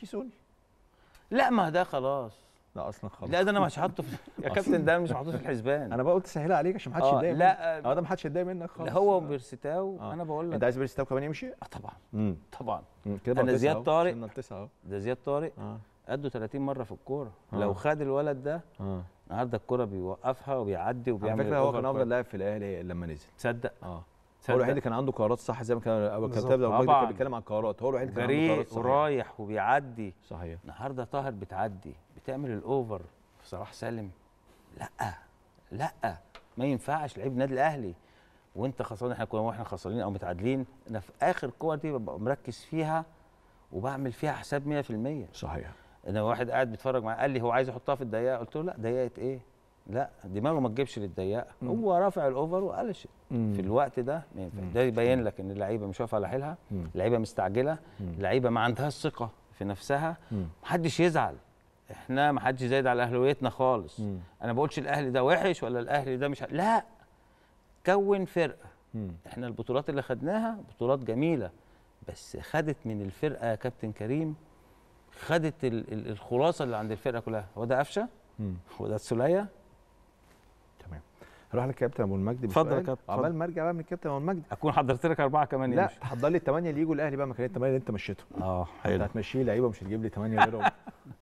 كيسوني لا ما ده خلاص لا اصلا خلاص لا ده انا مش هحطه في يا كابتن ده مش محطوط في الحسبان انا بقى قلت سهلها عليك عشان ما حدش آه، يتضايق لا اه ده ما حدش يتضايق منك خالص لا هو آه. بيرستاو آه. انا بقول لك انت عايز بيرستاو كمان يمشي؟ اه طبعا مم. طبعا كده انا زياد طارق ده زياد طارق آه. قده 30 مره في الكوره آه. لو خد الولد ده آه. النهارده الكوره بيوقفها وبيعدي وبيعمل على فكره هو كان افضل لاعب في الاهلي لما نزل تصدق اه هو الوحيد اللي كان عنده قرارات صح زي ما كان ابو كتاب لو آه كان بيتكلم عن قرارات هو الوحيد اللي كان عنده قرارات صح ورايح وبيعدي صحيح النهارده طاهر بتعدي بتعمل الاوفر في صلاح سالم لا لا ما ينفعش لعيب النادي الاهلي وانت خسران احنا كنا واحنا خسرانين او متعادلين انا في اخر كور دي ببقى مركز فيها وبعمل فيها حساب 100% صحيح انا واحد قاعد بيتفرج معايا قال لي هو عايز يحطها في الدقيقه قلت له لا دقيقه ايه لا دماغه ما تجيبش للضيقه هو رافع الاوفر وقلش في الوقت ده ما ينفعش ده يبين لك ان اللعيبه مش واقفه على حيلها اللعيبه مستعجله اللعيبه ما عندهاش ثقه في نفسها محدش يزعل احنا ما حدش زايد على اهلويتنا خالص مم. انا بقولش الاهلي ده وحش ولا الاهلي ده مش ه... لا كون فرقه مم. احنا البطولات اللي خدناها بطولات جميله بس خدت من الفرقه يا كابتن كريم خدت ال... الخلاصه اللي عند الفرقه كلها هو ده قفشه هو ده السوليه هروح للكابتن ابو المجد اتفضل يا كابتن عمال ما ارجع بقى من الكابتن ابو المجد اكون حضرت لك اربعه كمان لا تحضر لي الثمانيه اللي يجوا الاهلي بقى مكان الثمانيه اللي انت مشيتهم اه حلو هتمشي لي لعيبه مش هتجيب لي ثمانيه غيرهم